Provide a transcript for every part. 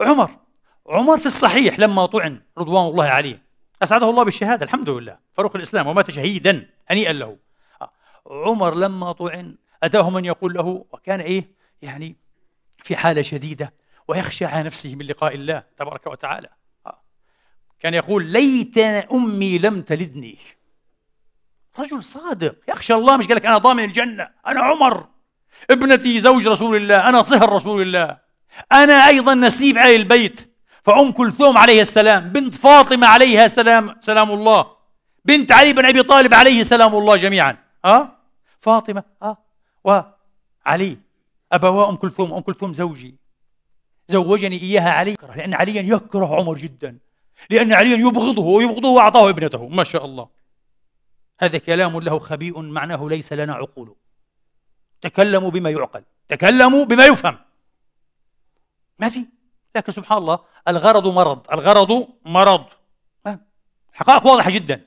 عمر عمر في الصحيح لما طعن رضوان الله عليه أسعده الله بالشهادة الحمد لله فاروق الإسلام ومات شهيدا هنيئا له آه، عمر لما طعن أتاه من يقول له وكان إيه يعني في حالة شديدة ويخشى على نفسه من لقاء الله تبارك وتعالى آه، كان يقول ليت أمي لم تلدني رجل صادق يخشى الله مش قال لك أنا ضامن الجنة أنا عمر ابنتي زوج رسول الله أنا صهر رسول الله أنا أيضا نسيب آل البيت فأم كلثوم عليه السلام بنت فاطمة عليها سلام سلام الله بنت علي بن أبي طالب عليه سلام الله جميعا أه فاطمة أه وعلي أبوا أم كلثوم أم كلثوم زوجي زوجني إياها علي لأن عليا يكره عمر جدا لأن عليا يبغضه ويبغضه وأعطاه ابنته ما شاء الله هذا كلام له خبيء معناه ليس لنا عقول تكلموا بما يعقل تكلموا بما يفهم ما في لكن سبحان الله الغرض مرض الغرض مرض حقائق واضحة جدا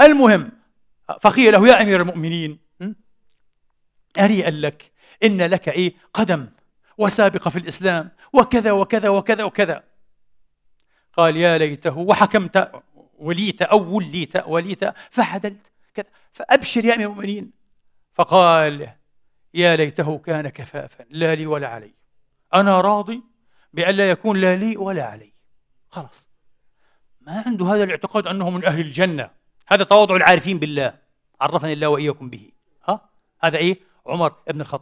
المهم فقيل له يا أمير المؤمنين أري لك إن لك إيه قدم وسابقة في الإسلام وكذا وكذا وكذا وكذا قال يا ليته وحكمت وليت أو وليت وليت فعدلت كذا فأبشر يا أمير المؤمنين فقال يا ليته كان كفافا لا لي ولا علي أنا راضي بأن لا يكون لا لي ولا علي خلاص ما عنده هذا الاعتقاد أنه من أهل الجنة هذا تواضع العارفين بالله عرفني الله وإياكم به ها هذا إيه عمر بن الخطاب